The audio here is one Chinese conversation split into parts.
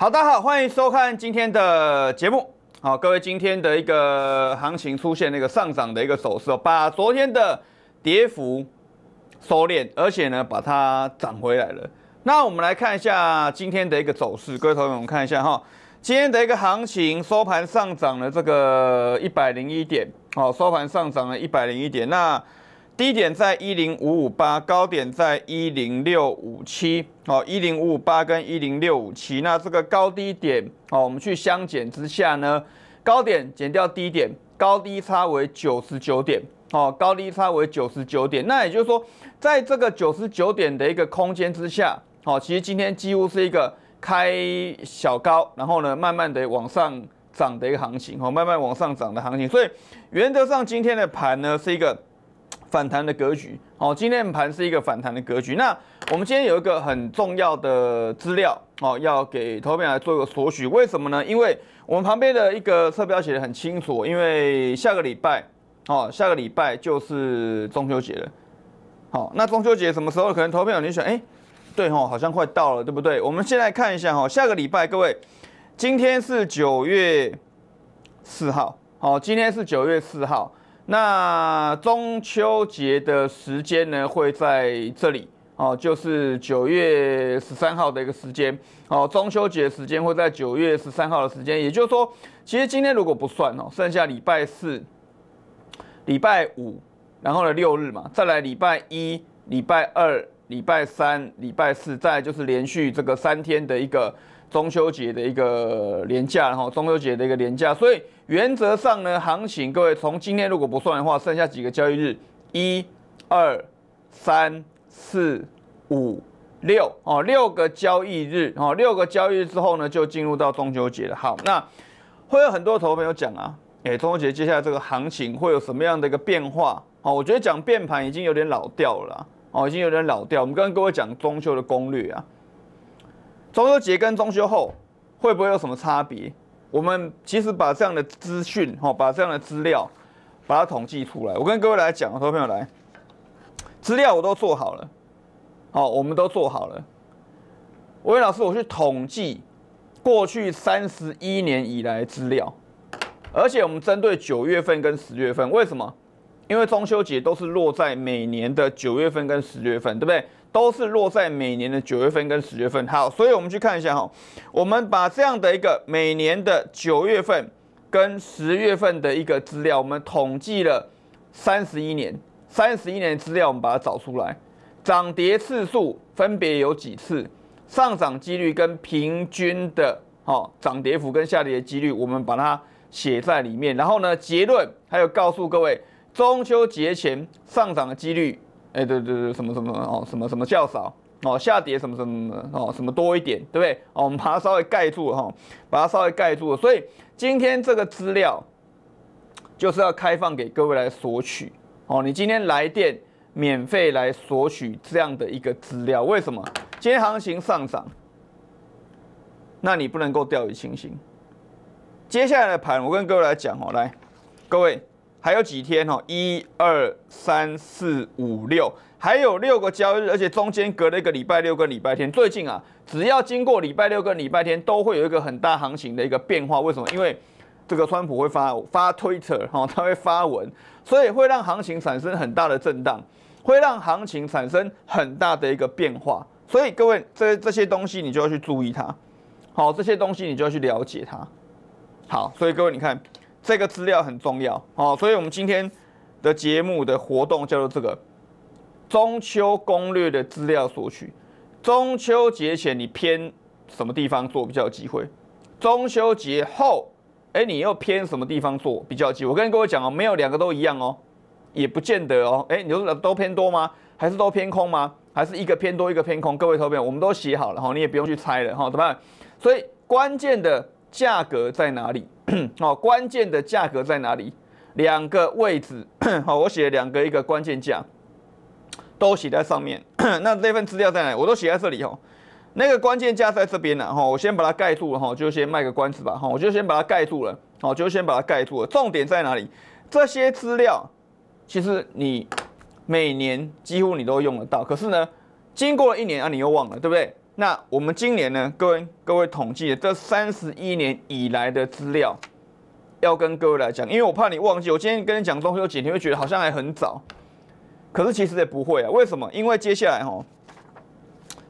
好，大家好，欢迎收看今天的节目。好，各位，今天的一个行情出现那个上涨的一个走势哦，把昨天的跌幅收敛，而且呢，把它涨回来了。那我们来看一下今天的一个走势，各位同仁，我们看一下哈，今天的一个行情收盘上涨了这个一百零一点，好，收盘上涨了一百零一点。那低点在一零五五八，高点在一零六五七，好一零五五八跟一零六五七，那这个高低点，哦，我们去相减之下呢，高点减掉低点，高低差为九十九点，哦，高低差为九十九点，那也就是说，在这个九十九点的一个空间之下，好其实今天几乎是一个开小高，然后呢慢慢的往上涨的一个行情，哦，慢慢往上涨的行情，所以原则上今天的盘呢是一个。反弹的格局，好，今天盘是一个反弹的格局。那我们今天有一个很重要的资料，哦，要给投票来做一个索取。为什么呢？因为我们旁边的一个侧标写的很清楚，因为下个礼拜，哦，下个礼拜就是中秋节了。好，那中秋节什么时候？可能投票你选，哎，对哦，好像快到了，对不对？我们先在看一下，哈，下个礼拜，各位，今天是九月四号，好，今天是九月四号。那中秋节的时间呢？会在这里哦，就是九月十三号的一个时间哦。中秋节的时间会在九月十三号的时间，也就是说，其实今天如果不算哦，剩下礼拜四、礼拜五，然后呢六日嘛，再来礼拜一、礼拜二、礼拜三、礼拜四，再来就是连续这个三天的一个。中秋节的一个年假，然后中秋节的一个年假，所以原则上呢，行情各位从今天如果不算的话，剩下几个交易日，一、二、三、四、五、六，哦，六个交易日，哦，六个交易日之后呢，就进入到中秋节了。好，那会有很多投朋友讲啊，哎，中秋节接下来这个行情会有什么样的一个变化？哦，我觉得讲变盘已经有点老掉了，哦，已经有点老掉。我们刚刚各位讲中秋的攻略啊。中秋节跟中秋后会不会有什么差别？我们其实把这样的资讯，哈，把这样的资料，把它统计出来。我跟各位来讲，各位朋友来，资料我都做好了，好，我们都做好了。我跟老师我去统计过去三十一年以来资料，而且我们针对九月份跟十月份，为什么？因为中秋节都是落在每年的九月份跟十月份，对不对？都是落在每年的九月份跟十月份。好，所以我们去看一下哈，我们把这样的一个每年的九月份跟十月份的一个资料，我们统计了三十一年，三十一年资料我们把它找出来，涨跌次数分别有几次，上涨几率跟平均的哈涨跌幅跟下跌的几率，我们把它写在里面。然后呢，结论还有告诉各位，中秋节前上涨的几率。哎，对对对，什么什么哦，什么什么较少哦，下跌什么什么哦，什么多一点，对不对？哦，我们把它稍微盖住哈，把它稍微盖住。所以今天这个资料就是要开放给各位来索取哦。你今天来电免费来索取这样的一个资料，为什么？今天行情上涨，那你不能够掉以轻心。接下来的盘，我跟各位来讲哦，来，各位。还有几天哦，一二三四五六，还有六个交易日，而且中间隔了一个礼拜六跟礼拜天。最近啊，只要经过礼拜六跟礼拜天，都会有一个很大行情的一个变化。为什么？因为这个川普会发发 Twitter 特 哦，他会发文，所以会让行情产生很大的震荡，会让行情产生很大的一个变化。所以各位，这这些东西你就要去注意它，好，这些东西你就要去了解它，好，所以各位你看。这个资料很重要哦，所以我们今天的节目的活动叫做这个中秋攻略的资料索取。中秋节前你偏什么地方做比较有机会？中秋节后，哎，你又偏什么地方做比较机会？我跟各跟讲哦，没有两个都一样哦，也不见得哦。哎，你说都偏多吗？还是都偏空吗？还是一个偏多一个偏空？各位投票，我们都写好了哈，你也不用去猜了哈，么办？所以关键的。价格在哪里？哦，关键的价格在哪里？两个位置，好，我写两个，一个关键价都写在上面。那这份资料在哪？我都写在这里哦。那个关键价在这边呢，哈，我先把它盖住了，哈，就先卖个关子吧，哈，我就先把它盖住了，哦，就先把它盖住了。重点在哪里？这些资料其实你每年几乎你都用得到，可是呢，经过了一年啊，你又忘了，对不对？那我们今年呢？各位，各位统计的这三十一年以来的资料，要跟各位来讲，因为我怕你忘记。我今天跟你讲中秋节，你会觉得好像还很早，可是其实也不会啊。为什么？因为接下来哈，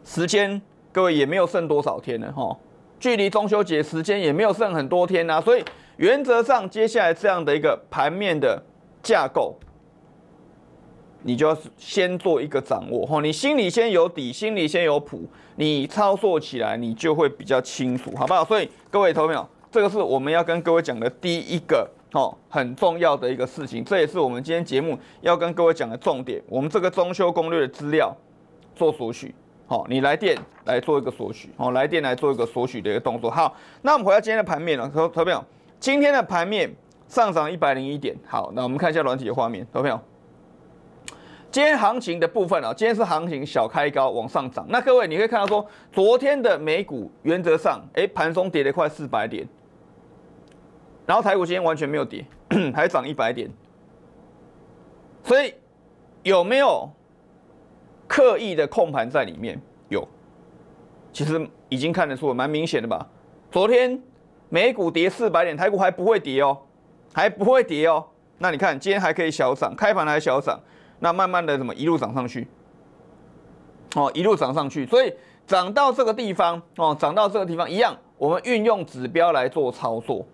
时间各位也没有剩多少天了哈，距离中秋节时间也没有剩很多天啊，所以原则上，接下来这样的一个盘面的架构。你就要先做一个掌握哈，你心里先有底，心里先有谱，你操作起来你就会比较清楚，好不好？所以各位投票，这个是我们要跟各位讲的第一个哦，很重要的一个事情，这也是我们今天节目要跟各位讲的重点。我们这个装修攻略的资料做索取，好，你来电来做一个索取，哦，来电来做一个索取的一个动作。好，那我们回到今天的盘面了，投投票，今天的盘面上涨一百零一点。好，那我们看一下软体的画面，投票。今天行情的部分啊，今天是行情小开高往上涨。那各位，你可以看到说，昨天的美股原则上，哎，盘松跌了快四百点，然后台股今天完全没有跌，还涨一百点。所以有没有刻意的控盘在里面？有，其实已经看得出蛮明显的吧。昨天美股跌四百点，台股还不会跌哦，还不会跌哦。那你看，今天还可以小涨，开盘还小涨。那慢慢的怎么一路涨上去？哦，一路涨上去，所以涨到这个地方哦，涨到这个地方一样，我们运用指标来做操作，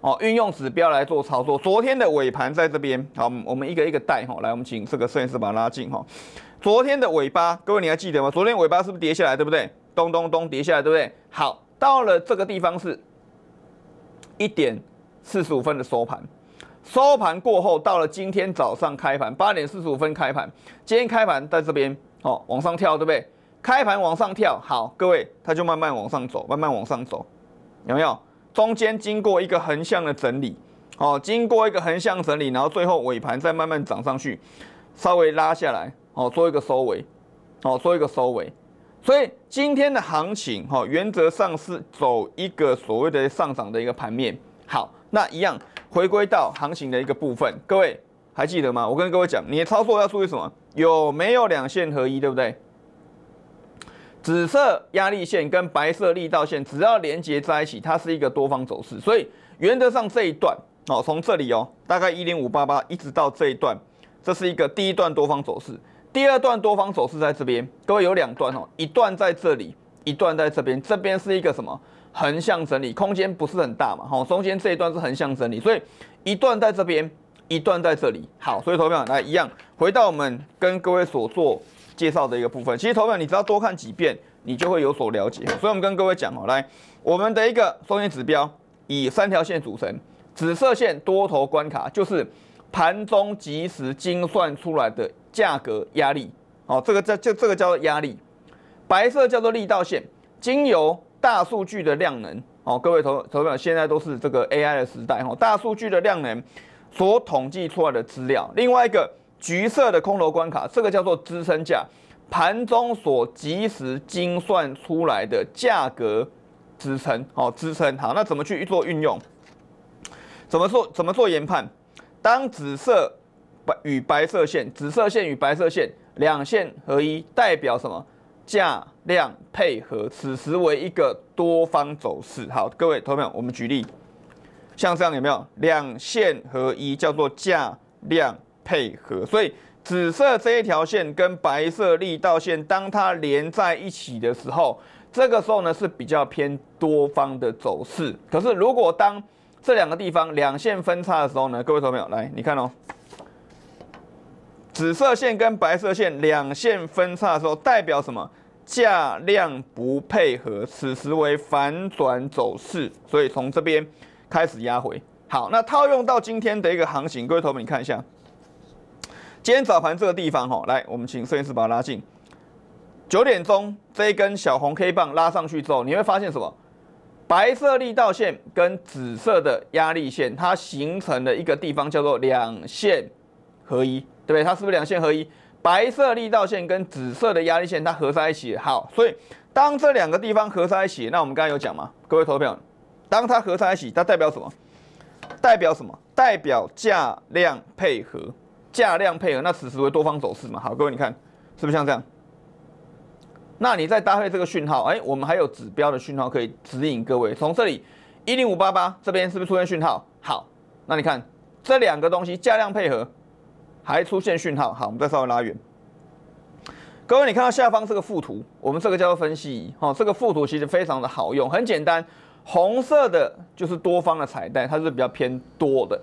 哦，运用指标来做操作。昨天的尾盘在这边，好，我们一个一个带哈，来，我们请这个摄影师把它拉近哈。昨天的尾巴，各位你还记得吗？昨天尾巴是不是跌下来，对不对？咚咚咚，跌下来，对不对？好，到了这个地方是一点四十五分的收盘。收盘过后，到了今天早上开盘，八点四十五分开盘。今天开盘在这边，哦，往上跳，对不对？开盘往上跳，好，各位，它就慢慢往上走，慢慢往上走，有没有？中间经过一个横向的整理，哦，经过一个横向整理，然后最后尾盘再慢慢涨上去，稍微拉下来，哦，做一个收尾，哦，做一个收尾。所以今天的行情，哦，原则上是走一个所谓的上涨的一个盘面。好，那一样。回归到行情的一个部分，各位还记得吗？我跟各位讲，你的操作要注意什么？有没有两线合一，对不对？紫色压力线跟白色力道线只要连接在一起，它是一个多方走势。所以原则上这一段哦，从这里哦，大概一零五八八一直到这一段，这是一个第一段多方走势。第二段多方走势在这边，各位有两段哦，一段在这里，一段在这边，这边是一个什么？横向整理空间不是很大嘛，好，中间这一段是横向整理，所以一段在这边，一段在这里，好，所以投票来一样回到我们跟各位所做介绍的一个部分，其实投票，你只要多看几遍，你就会有所了解，所以我们跟各位讲哦，来，我们的一个中间指标以三条线组成，紫色线多头关卡就是盘中即时精算出来的价格压力，哦，这个叫就这个叫做压力，白色叫做力道线，经由大数据的量能哦，各位投投票，现在都是这个 AI 的时代哈。大数据的量能所统计出来的资料，另外一个橘色的空头关卡，这个叫做支撑价，盘中所及时精算出来的价格支撑哦，支撑好，那怎么去做运用？怎么做？怎么做研判？当紫色白与白色线，紫色线与白色线两线合一，代表什么？价量配合，此时为一个多方走势。好，各位投票，我们举例，像这样有没有两线合一，叫做价量配合。所以紫色这一条线跟白色力道线，当它连在一起的时候，这个时候呢是比较偏多方的走势。可是如果当这两个地方两线分叉的时候呢，各位投票，来你看哦，紫色线跟白色线两线分叉的时候，代表什么？价量不配合，此时为反转走势，所以从这边开始压回。好，那套用到今天的一个行情，各位投们，你看一下，今天早盘这个地方哈，来，我们请摄影师把它拉近。九点钟这一根小红 K 棒拉上去之后，你会发现什么？白色力道线跟紫色的压力线，它形成了一个地方叫做两线合一，对不对？它是不是两线合一？白色力道线跟紫色的压力线，它合在一起。好，所以当这两个地方合在一起，那我们刚才有讲嘛，各位投票，当它合在一起，它代表什么？代表什么？代表价量配合，价量配合，那此时为多方走势嘛？好，各位你看是不是像这样？那你再搭配这个讯号，哎，我们还有指标的讯号可以指引各位。从这里一零五八八这边是不是出现讯号？好，那你看这两个东西价量配合。还出现讯号，好，我们再稍微拉远。各位，你看到下方这个附图，我们这个叫做分析仪，哦，这个附图其实非常的好用，很简单，红色的就是多方的彩带，它是比较偏多的；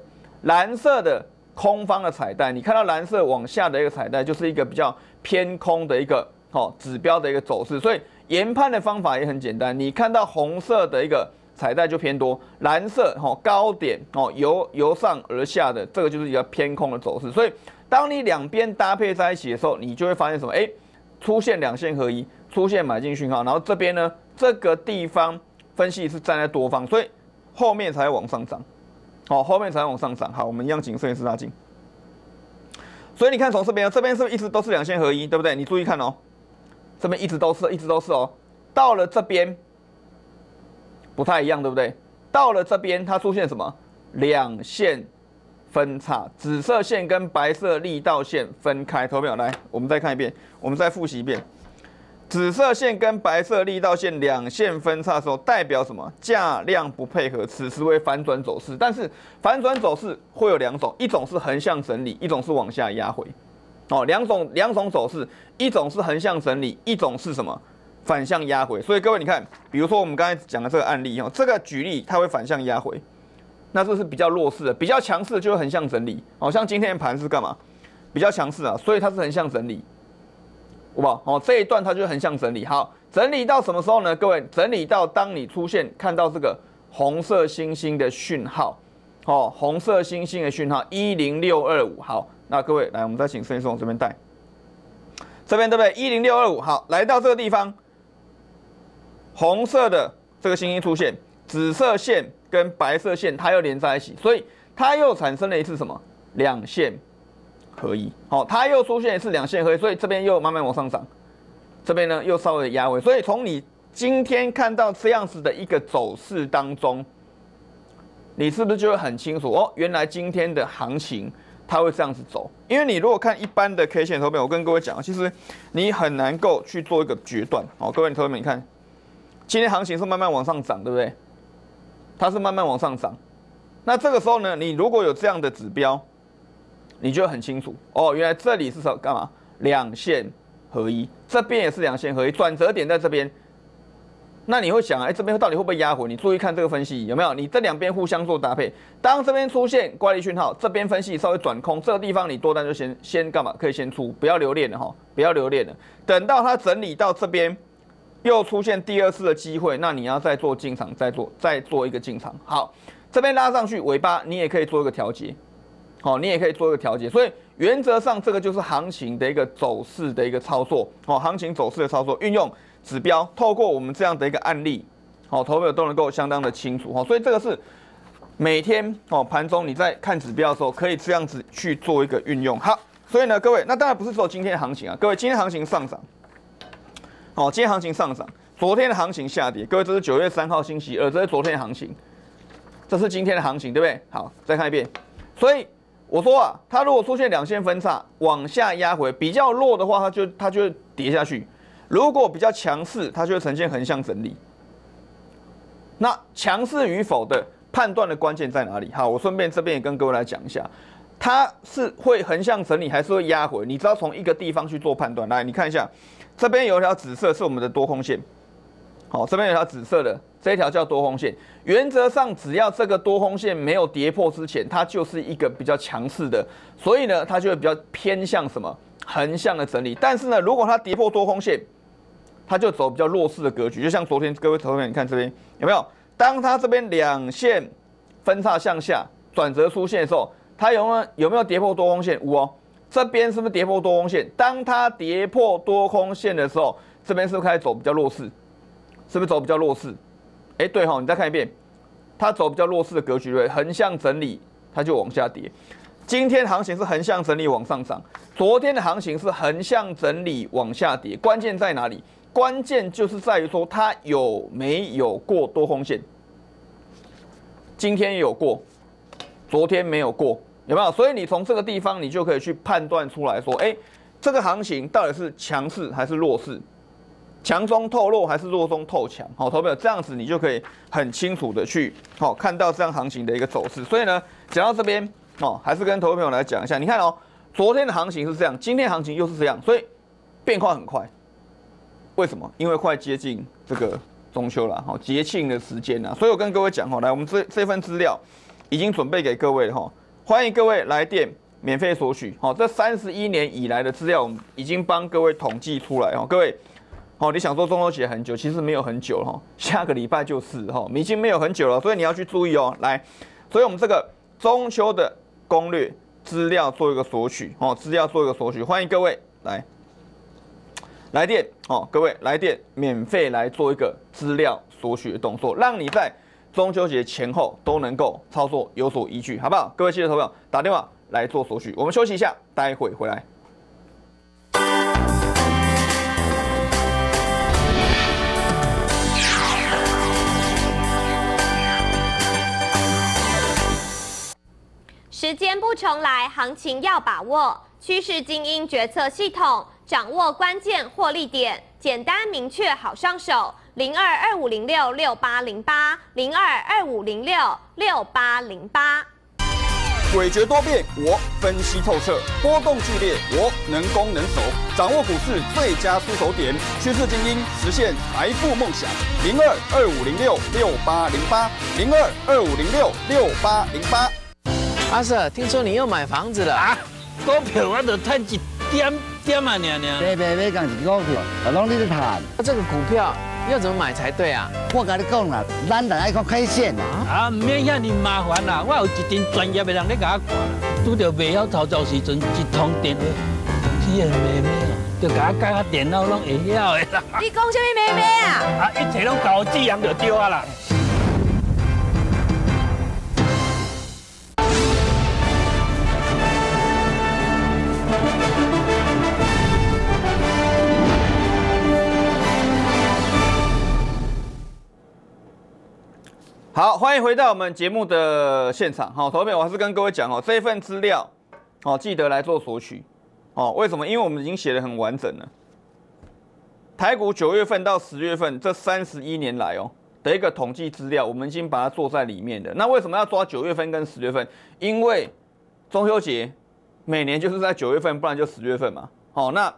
蓝色的空方的彩带，你看到蓝色往下的一个彩带，就是一个比较偏空的一个好指标的一个走势。所以研判的方法也很简单，你看到红色的一个彩带就偏多，蓝色哦高点哦由由上而下的这个就是比个偏空的走势，所以。当你两边搭配在一起的时候，你就会发现什么？哎，出现两线合一，出现买进讯号。然后这边呢，这个地方分析是站在多方，所以后面才会往上涨。好，后面才会往上涨。好，我们一样谨慎也是拉进。所以你看，从这边，这边是不是一直都是两线合一，对不对？你注意看哦，这边一直都是，一直都是哦。到了这边不太一样，对不对？到了这边，它出现什么？两线。分叉，紫色线跟白色力道线分开。投票来，我们再看一遍，我们再复习一遍。紫色线跟白色力道线两线分叉的时候，代表什么？价量不配合，此时为反转走势。但是反转走势会有两种，一种是横向整理，一种是往下压回。哦，两种两种走势，一种是横向整理，一种是什么？反向压回。所以各位你看，比如说我们刚才讲的这个案例哦，这个举例它会反向压回。那这是比较弱势的，比较强势的就会很像整理，好像今天的盘是干嘛？比较强势啊，所以它是很像整理，好不好？哦，这一段它就很像整理。好，整理到什么时候呢？各位，整理到当你出现看到这个红色星星的讯号，哦，红色星星的讯号一零六二五。好，那各位来，我们再请孙析师往这边带，这边对不对？一零六二五。好，来到这个地方，红色的这个星星出现，紫色线。跟白色线它又连在一起，所以它又产生了一次什么两线合一，好，它又出现一次两线合一，所以这边又慢慢往上涨，这边呢又稍微的压位，所以从你今天看到这样子的一个走势当中，你是不是就会很清楚哦？原来今天的行情它会这样子走，因为你如果看一般的 K 线图表，我跟各位讲，其实你很难够去做一个决断，好，各位你同学们你看，今天行情是慢慢往上涨，对不对？它是慢慢往上涨，那这个时候呢，你如果有这样的指标，你就很清楚哦，原来这里是什干嘛？两线合一，这边也是两线合一，转折点在这边，那你会想，哎，这边到底会不会压回？你注意看这个分析有没有，你这两边互相做搭配，当这边出现乖离讯号，这边分析稍微转空，这个地方你多单就先先干嘛？可以先出，不要留恋了哈，不要留恋了，等到它整理到这边。又出现第二次的机会，那你要再做进场，再做再做一个进场。好，这边拉上去尾巴，你也可以做一个调节。好，你也可以做一个调节。所以原则上这个就是行情的一个走势的一个操作。好，行情走势的操作，运用指标，透过我们这样的一个案例，好，投票都能够相当的清楚。好，所以这个是每天哦盘中你在看指标的时候，可以这样子去做一个运用。好，所以呢，各位，那当然不是说今天的行情啊，各位，今天行情上涨。好，今天行情上涨，昨天的行情下跌。各位，这是九月三号星期二，这是昨天的行情，这是今天的行情，对不对？好，再看一遍。所以我说啊，它如果出现两线分叉，往下压回比较弱的话，它就它就跌下去；如果比较强势，它就会呈现横向整理。那强势与否的判断的关键在哪里？好，我顺便这边也跟各位来讲一下，它是会横向整理还是会压回？你知道从一个地方去做判断来，你看一下。这边有一条紫色是我们的多空线，好，这边有条紫色的，这一条叫多空线。原则上，只要这个多空线没有跌破之前，它就是一个比较强势的，所以呢，它就会比较偏向什么横向的整理。但是呢，如果它跌破多空线，它就走比较弱势的格局。就像昨天各位同学，你看这边有没有？当它这边两线分叉向下转折出现的时候，它有没有有没有跌破多空线？五哦。这边是不是跌破多空线？当它跌破多空线的时候，这边是不是开始走比较弱势？是不是走比较弱势？哎，对哈，你再看一遍，它走比较弱势的格局，对，横向整理它就往下跌。今天行情是横向整理往上涨，昨天的行情是横向整理往下跌。关键在哪里？关键就是在于说它有没有过多空线？今天有过，昨天没有过。有没有？所以你从这个地方，你就可以去判断出来说：，哎，这个行情到底是强势还是弱势，强中透弱还是弱中透强？好，投票这样子你就可以很清楚的去好看到这样行情的一个走势。所以呢，讲到这边，哦，还是跟投票朋友来讲一下。你看哦，昨天的行情是这样，今天行情又是这样，所以变化很快。为什么？因为快接近这个中秋了，好，节庆的时间了。所以我跟各位讲哦，来，我们这这份资料已经准备给各位了哈。欢迎各位来电免费索取，好，这三十一年以来的资料，我们已经帮各位统计出来哦。各位，好，你想做中秋节很久，其实没有很久了，下个礼拜就是哈，已经没有很久了，所以你要去注意哦。来，所以我们这个中秋的攻略资料做一个索取，哦，资料做一个索取，欢迎各位来来电，哦，各位来电免费来做一个资料索取的动作，让你在。中秋节前后都能够操作有所依据，好不好？各位记者、朋友打电话来做索取。我们休息一下，待会回来。时间不重来，行情要把握，趋势精英决策系统，掌握关键获利点，简单明确，好上手。零二二五零六六八零八零二二五零六六八零八，诡谲多变，我分析透彻；波动剧烈，我能攻能守，掌握股市最佳出手点，趋势精英，实现财富梦想。零二二五零六六八零八零二二五零六六八零八，阿 Sir，听说你又买房子了啊？股票我都赚一点点啊，娘娘。别别别讲股票，我你在谈这个股票。要怎么买才对啊？我跟你讲啦，咱得爱个开线啊。啊，唔免遐尼麻烦啦，我有一群专业的人咧甲我看，啦。拄到未晓操作时阵，一通电话，东西妹妹哦，就甲我讲下电脑拢会晓的啦。你讲什么妹妹啊？啊，一切拢搞自然就对啊啦。好，欢迎回到我们节目的现场。好，投票我还是跟各位讲哦，这一份资料，哦，记得来做索取。哦，为什么？因为我们已经写得很完整了。台股九月份到十月份这三十一年来哦的一个统计资料，我们已经把它做在里面的。那为什么要抓九月份跟十月份？因为中秋节每年就是在九月份，不然就十月份嘛。好，那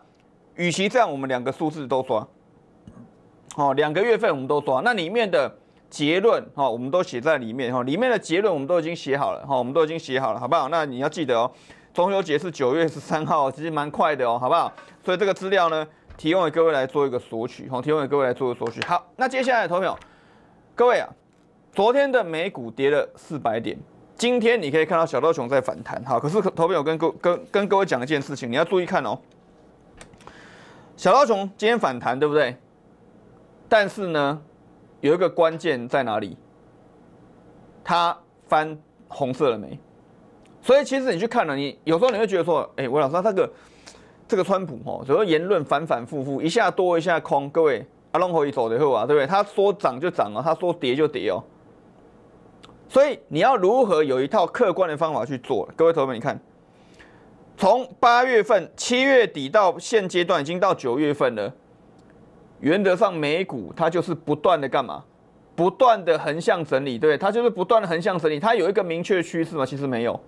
与其这样，我们两个数字都抓。好，两个月份我们都抓。那里面的。结论哈，我们都写在里面哈，里面的结论我们都已经写好了哈，我们都已经写好了，好不好？那你要记得哦，中秋节是九月十三号，其实蛮快的哦，好不好？所以这个资料呢，提供给各位来做一个索取，好，提供给各位来做一个索取。好，那接下来投票，各位啊，昨天的美股跌了四百点，今天你可以看到小道熊在反弹，好，可是投票有跟跟跟各位讲一件事情，你要注意看哦，小道熊今天反弹，对不对？但是呢？有一个关键在哪里？它翻红色了没？所以其实你去看了，你有时候你会觉得说，哎，吴老师，这个这个川普哦，有时候言论反反复复，一下多一下空，各位阿龙可一手的后啊，对不对？他说涨就涨哦，他说跌就跌哦。所以你要如何有一套客观的方法去做？各位朋友们，你看，从八月份七月底到现阶段，已经到九月份了。原则上，美股它就是不断的干嘛？不断的横向整理，对它就是不断的横向整理。它有一个明确的趋势吗？其实没有。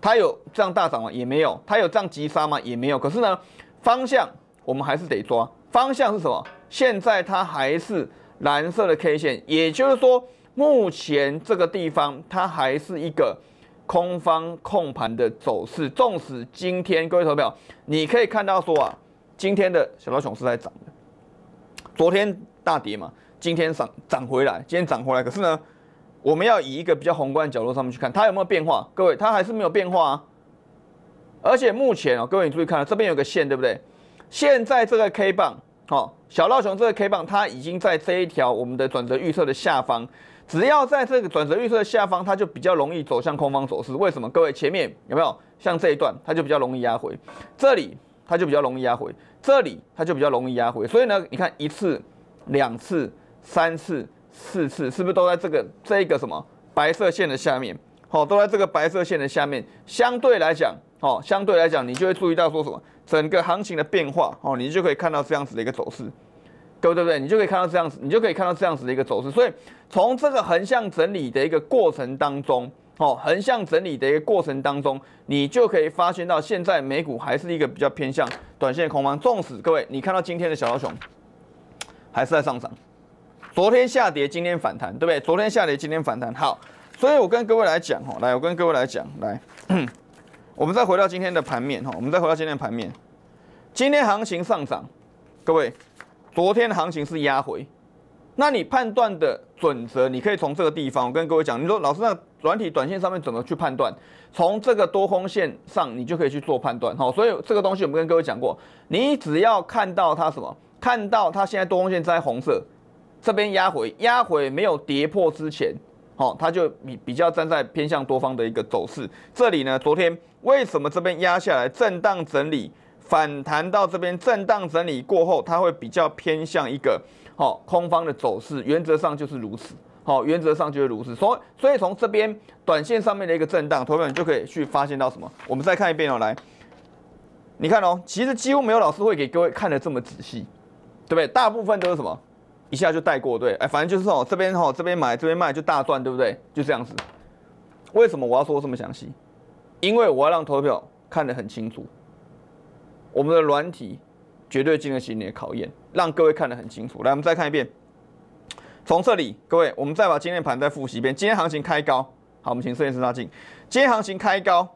它有这样大涨吗？也没有。它有这样急杀吗？也没有。可是呢，方向我们还是得抓。方向是什么？现在它还是蓝色的 K 线，也就是说，目前这个地方它还是一个空方控盘的走势。纵使今天各位投票，你可以看到说啊，今天的小道熊是在涨的。昨天大跌嘛，今天涨涨回来，今天涨回来，可是呢，我们要以一个比较宏观的角度上面去看，它有没有变化？各位，它还是没有变化。啊。而且目前哦，各位你注意看，这边有个线，对不对？现在这个 K 棒，好，小道熊这个 K 棒，它已经在这一条我们的转折预测的下方。只要在这个转折预测的下方，它就比较容易走向空方走势。为什么？各位，前面有没有像这一段，它就比较容易压回这里。它就比较容易压回，这里它就比较容易压回，所以呢，你看一次、两次、三次、四次，是不是都在这个这个什么白色线的下面？哦，都在这个白色线的下面。相对来讲，哦，相对来讲，你就会注意到说什么，整个行情的变化，哦，你就可以看到这样子的一个走势，对不对？你就可以看到这样子，你就可以看到这样子的一个走势。所以从这个横向整理的一个过程当中。哦，横向整理的一个过程当中，你就可以发现到现在美股还是一个比较偏向短线的空方。纵使各位，你看到今天的小妖熊还是在上涨，昨天下跌，今天反弹，对不对？昨天下跌，今天反弹。好，所以我跟各位来讲，哈，来，我跟各位来讲，来，我们再回到今天的盘面，哈，我们再回到今天的盘面。今天行情上涨，各位，昨天的行情是压回。那你判断的准则，你可以从这个地方，我跟各位讲，你说老师，那软体短线上面怎么去判断？从这个多空线上，你就可以去做判断，好，所以这个东西我们跟各位讲过，你只要看到它什么，看到它现在多空线在红色这边压回，压回没有跌破之前，好，它就比比较站在偏向多方的一个走势。这里呢，昨天为什么这边压下来震荡整理，反弹到这边震荡整理过后，它会比较偏向一个。好，空方的走势原则上就是如此。好，原则上就是如此。所所以从这边短线上面的一个震荡，投票就可以去发现到什么？我们再看一遍哦，来，你看哦，其实几乎没有老师会给各位看的这么仔细，对不对？大部分都是什么？一下就带过对？哎，反正就是哦，这边哈，这边买，这边卖就大赚，对不对？就这样子。为什么我要说这么详细？因为我要让投票看得很清楚。我们的软体绝对经得起你的考验。让各位看得很清楚。来，我们再看一遍。从这里，各位，我们再把今天盘再复习一遍。今天行情开高，好，我们请摄影师拉近。今天行情开高，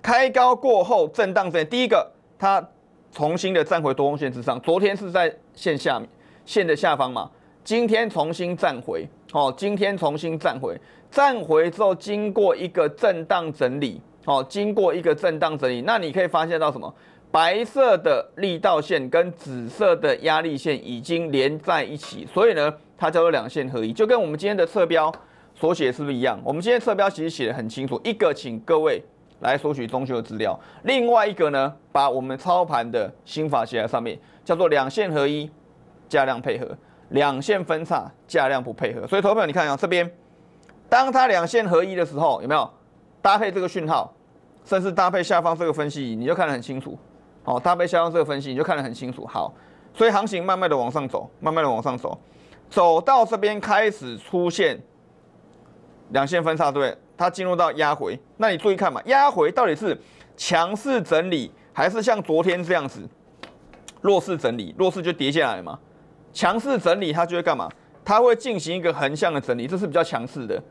开高过后震荡整第一个，它重新的站回多空线之上，昨天是在线下面、线的下方嘛？今天重新站回，好，今天重新站回，站回之后经过一个震荡整理，好，经过一个震荡整理，那你可以发现到什么？白色的力道线跟紫色的压力线已经连在一起，所以呢，它叫做两线合一，就跟我们今天的侧标所写是不是一样？我们今天侧标其实写的很清楚，一个请各位来索取中秋的资料，另外一个呢，把我们操盘的心法写在上面，叫做两线合一，价量配合，两线分叉，价量不配合。所以，投票你看啊，这边，当它两线合一的时候，有没有搭配这个讯号，甚至搭配下方这个分析仪，你就看得很清楚。好，搭配下方这个分析，你就看得很清楚。好，所以行情慢慢的往上走，慢慢的往上走，走到这边开始出现两线分叉，对不对？它进入到压回，那你注意看嘛，压回到底是强势整理，还是像昨天这样子弱势整理？弱势就跌下来嘛，强势整理它就会干嘛？它会进行一个横向的整理，这是比较强势的。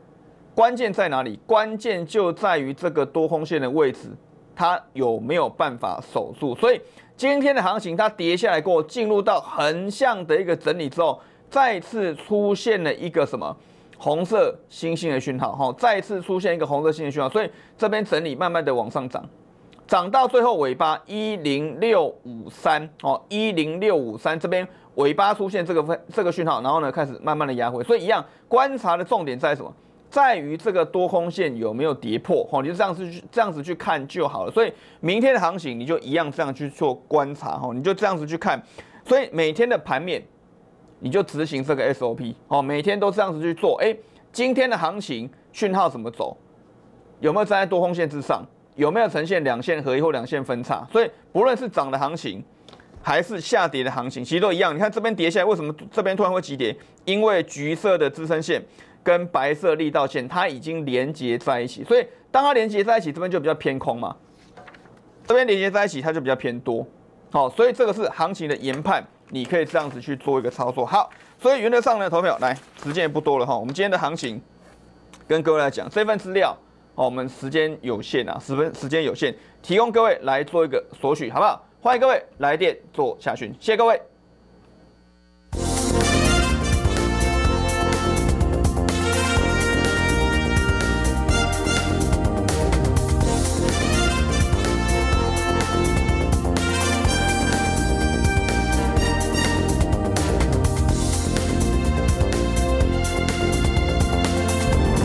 关键在哪里？关键就在于这个多空线的位置。它有没有办法守住？所以今天的行情它跌下来过，进入到横向的一个整理之后，再次出现了一个什么红色星星的讯号，哈，再次出现一个红色星的讯号，所以这边整理慢慢的往上涨，涨到最后尾巴一零六五三，哦，一零六五三这边尾巴出现这个分这个讯号，然后呢开始慢慢的压回，所以一样观察的重点在什么？在于这个多空线有没有跌破，吼，你就这样子去这样子去看就好了。所以明天的行情你就一样这样去做观察，哈，你就这样子去看。所以每天的盘面你就执行这个 SOP，吼，每天都这样子去做。哎，今天的行情讯号怎么走？有没有站在多空线之上？有没有呈现两线合一或两线分叉？所以不论是涨的行情还是下跌的行情，其实都一样。你看这边跌下来，为什么这边突然会急跌？因为橘色的支撑线。跟白色力道线，它已经连接在一起，所以当它连接在一起，这边就比较偏空嘛，这边连接在一起，它就比较偏多。好，所以这个是行情的研判，你可以这样子去做一个操作。好，所以原则上呢，投票来，时间也不多了哈，我们今天的行情跟各位来讲这份资料，好，我们时间有限啊，十分时间有限，提供各位来做一个索取，好不好？欢迎各位来电做下询，谢谢各位。